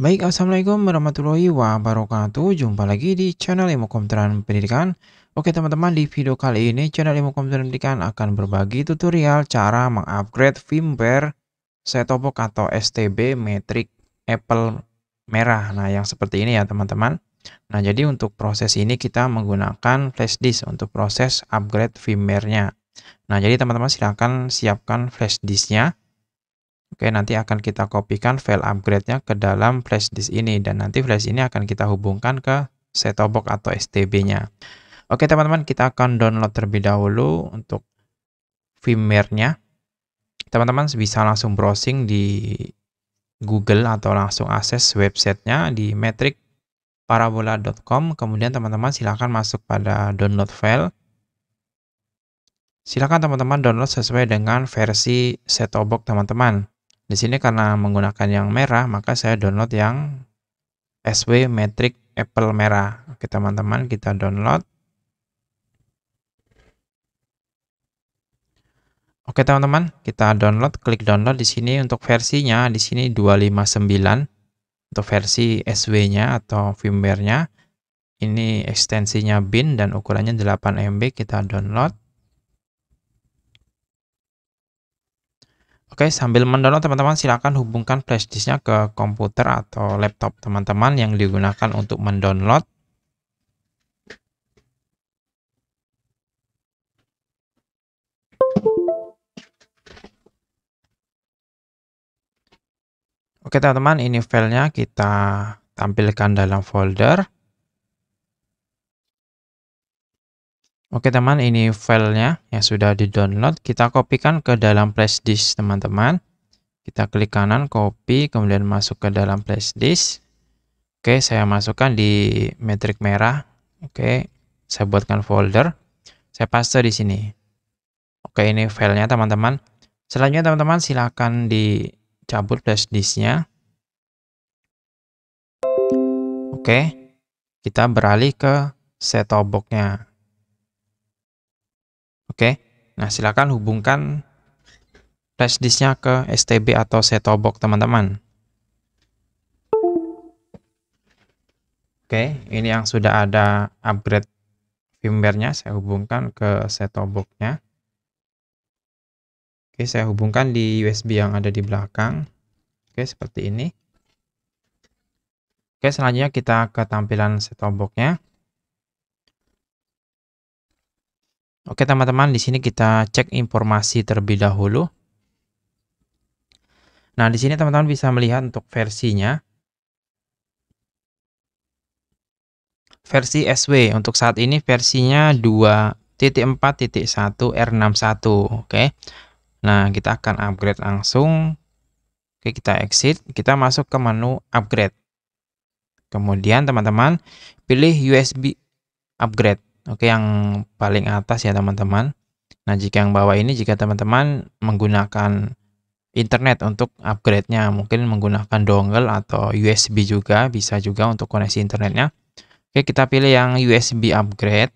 Baik, Assalamualaikum warahmatullahi wabarakatuh. Jumpa lagi di channel Ilmu Komputeran Pendidikan. Oke teman-teman, di video kali ini channel Ilmu Komputeran Pendidikan akan berbagi tutorial cara mengupgrade firmware setopok atau STB metrik Apple merah. Nah, yang seperti ini ya teman-teman. Nah, jadi untuk proses ini kita menggunakan flash disk untuk proses upgrade firmware-nya. Nah, jadi teman-teman silahkan siapkan flash disk-nya. Oke, nanti akan kita kopikan file upgrade-nya ke dalam flash disk ini dan nanti flash ini akan kita hubungkan ke set-top box atau STB-nya. Oke, teman-teman, kita akan download terlebih dahulu untuk firmware-nya. Teman-teman bisa langsung browsing di Google atau langsung akses websitenya di metricparabola.com. Kemudian teman-teman silakan masuk pada download file. Silakan teman-teman download sesuai dengan versi set-top box teman-teman. Di sini karena menggunakan yang merah, maka saya download yang SW Metric Apple merah. Oke teman-teman, kita download. Oke teman-teman, kita download, klik download di sini untuk versinya, di sini 259 untuk versi SW-nya atau firmware-nya. Ini ekstensinya bin dan ukurannya 8 MB, kita download. Oke, sambil mendownload teman-teman silahkan hubungkan flashdisknya ke komputer atau laptop teman-teman yang digunakan untuk mendownload. Oke teman-teman, ini filenya kita tampilkan dalam folder. Oke teman, ini filenya yang sudah di-download. Kita kopikan ke dalam flash disk teman-teman. Kita klik kanan, copy, kemudian masuk ke dalam flash disk. Oke, saya masukkan di metrik merah. Oke, saya buatkan folder. Saya paste di sini. Oke, ini filenya teman-teman. Selanjutnya teman-teman silahkan dicabut flash disknya. Oke, kita beralih ke set box-nya. Oke. Nah, silakan hubungkan flash disknya ke STB atau setobok teman-teman. Oke, ini yang sudah ada upgrade firmware-nya saya hubungkan ke setoboknya. Oke, saya hubungkan di USB yang ada di belakang. Oke, seperti ini. Oke, selanjutnya kita ke tampilan setoboknya. Oke teman-teman, di sini kita cek informasi terlebih dahulu. Nah, di sini teman-teman bisa melihat untuk versinya. Versi SW untuk saat ini versinya 2.4.1 R61, oke. Nah, kita akan upgrade langsung. Oke, kita exit, kita masuk ke menu upgrade. Kemudian teman-teman pilih USB upgrade. Oke, yang paling atas ya teman-teman. Nah, jika yang bawah ini jika teman-teman menggunakan internet untuk upgrade-nya, mungkin menggunakan dongle atau USB juga, bisa juga untuk koneksi internetnya. Oke, kita pilih yang USB upgrade.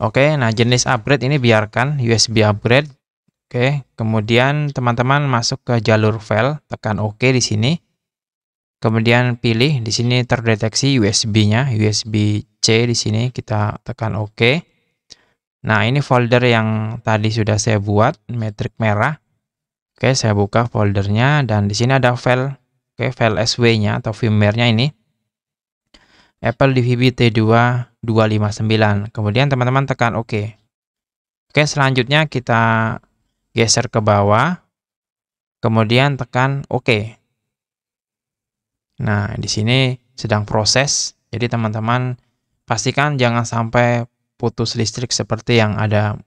Oke, nah jenis upgrade ini biarkan USB upgrade. Oke, kemudian teman-teman masuk ke jalur file, tekan OK di sini. Kemudian pilih di sini terdeteksi USB-nya, USB C di sini kita tekan OK. Nah, ini folder yang tadi sudah saya buat, metrik merah. Oke, saya buka foldernya dan di sini ada file, oke, file SW-nya atau firmware-nya ini. Apple DVB t 2 259. Kemudian teman-teman tekan OK. Oke, selanjutnya kita geser ke bawah. Kemudian tekan OK. Nah, di sini sedang proses. Jadi teman-teman pastikan jangan sampai putus listrik seperti yang ada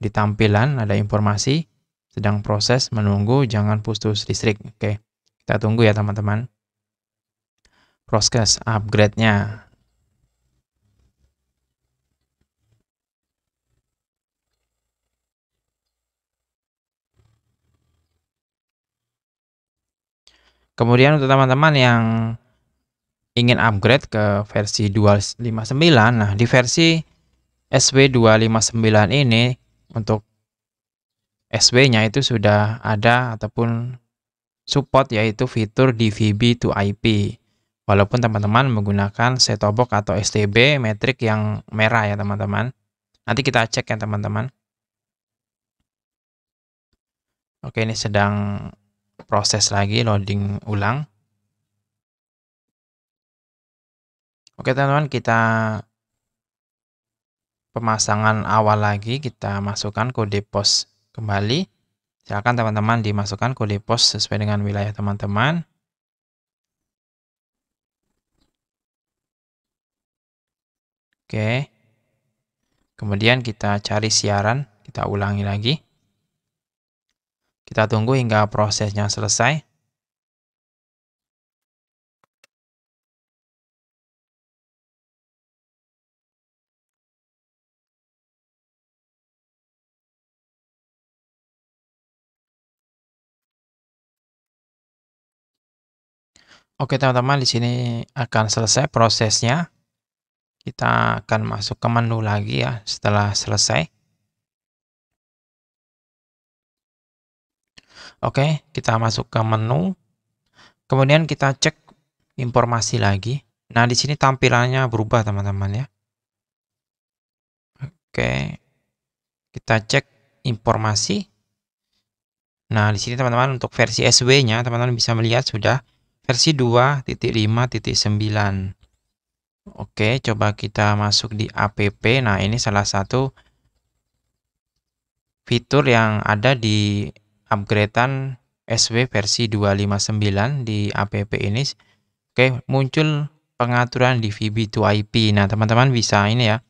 di tampilan, ada informasi sedang proses menunggu jangan putus listrik. Oke. Kita tunggu ya teman-teman. Proses upgrade-nya. Kemudian untuk teman-teman yang ingin upgrade ke versi 259, nah di versi SW259 ini untuk SW-nya itu sudah ada ataupun support yaitu fitur DVB to IP. Walaupun teman-teman menggunakan set-top box atau STB metrik yang merah ya teman-teman. Nanti kita cek ya teman-teman. Oke ini sedang proses lagi loading ulang. Oke teman-teman kita pemasangan awal lagi kita masukkan kode pos kembali. Silakan teman-teman dimasukkan kode pos sesuai dengan wilayah teman-teman. Oke. Kemudian kita cari siaran, kita ulangi lagi. Kita tunggu hingga prosesnya selesai. Oke teman-teman, di sini akan selesai prosesnya. Kita akan masuk ke menu lagi ya setelah selesai. Oke, kita masuk ke menu. Kemudian kita cek informasi lagi. Nah, di sini tampilannya berubah, teman-teman ya. Oke. Kita cek informasi. Nah, di sini teman-teman untuk versi SW-nya, teman-teman bisa melihat sudah versi 2.5.9. Oke, coba kita masuk di app. Nah, ini salah satu fitur yang ada di upgradean SW versi 259 di app ini oke muncul pengaturan di VB2IP nah teman-teman bisa ini ya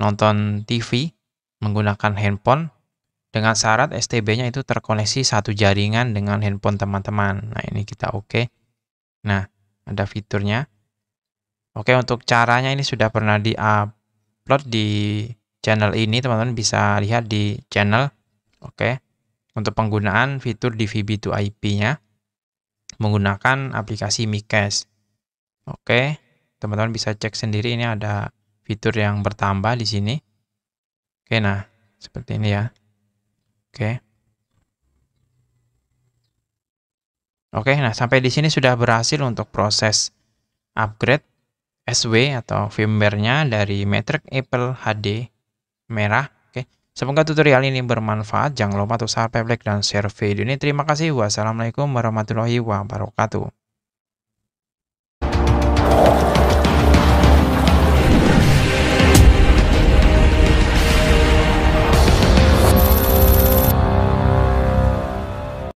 nonton TV menggunakan handphone dengan syarat STB-nya itu terkoneksi satu jaringan dengan handphone teman-teman nah ini kita oke nah ada fiturnya oke untuk caranya ini sudah pernah di upload di channel ini teman-teman bisa lihat di channel oke okay untuk penggunaan fitur DVB2IP-nya menggunakan aplikasi MiCache. Oke, teman-teman bisa cek sendiri ini ada fitur yang bertambah di sini. Oke, nah seperti ini ya. Oke. Oke, nah sampai di sini sudah berhasil untuk proses upgrade SW atau firmware-nya dari metric Apple HD merah Semoga tutorial ini bermanfaat. Jangan lupa untuk subscribe, like, dan share video ini. Terima kasih. Wassalamualaikum warahmatullahi wabarakatuh.